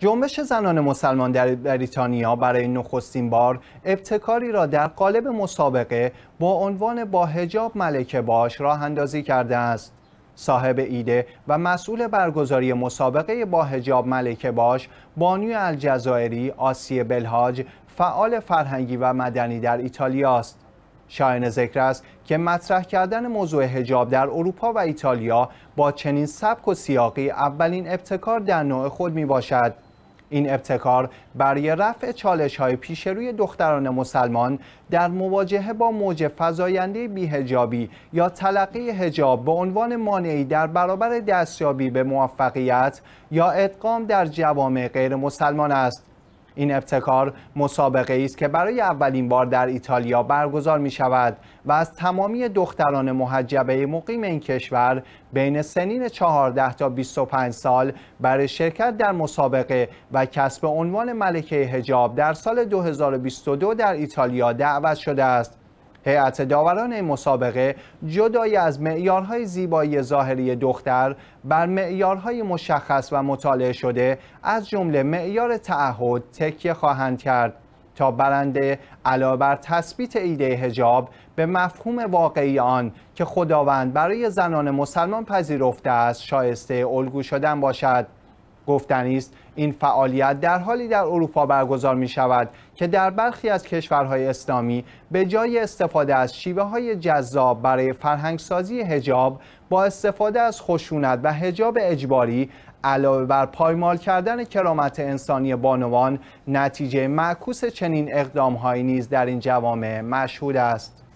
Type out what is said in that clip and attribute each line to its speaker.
Speaker 1: جنبش زنان مسلمان در بریتانیا برای نخستین بار ابتکاری را در قالب مسابقه با عنوان با هجاب ملکه باش راه اندازی کرده است. صاحب ایده و مسئول برگزاری مسابقه با هجاب ملکه باش بانوی الجزائری آسیه بلهاج فعال فرهنگی و مدنی در ایتالیا است. شاین ذکر است که مطرح کردن موضوع هجاب در اروپا و ایتالیا با چنین سبک و سیاقی اولین ابتکار در نوع خود می باشد. این ابتکار برای رفع چالش های پیش روی دختران مسلمان در مواجهه با موج فضاینده بیهجابی یا تلقی هجاب به عنوان مانعی در برابر دستیابی به موفقیت یا ادغام در جوامع غیر مسلمان است. این ابتکار مسابقه ای است که برای اولین بار در ایتالیا برگزار می شود و از تمامی دختران محجبه مقیم این کشور بین سنین 14 تا 25 سال برای شرکت در مسابقه و کسب عنوان ملکه هجاب در سال 2022 در ایتالیا دعوت شده است هیئت داوران این مسابقه جدای از معیارهای زیبایی ظاهری دختر بر معیارهای مشخص و مطالعه شده از جمله معیار تعهد تکیه خواهند کرد تا برنده علاوه بر تثبیت ایده هجاب به مفهوم واقعی آن که خداوند برای زنان مسلمان پذیرفته است شایسته الگو شدن باشد گفتنی است این فعالیت در حالی در اروپا برگزار می شود که در برخی از کشورهای اسلامی به جای استفاده از شیوه های جذاب برای فرهنگسازی هجاب با استفاده از خشونت و هجاب اجباری علاوه بر پایمال کردن کرامت انسانی بانوان نتیجه معکوس چنین اقدامهایی نیز در این جوامع مشهود است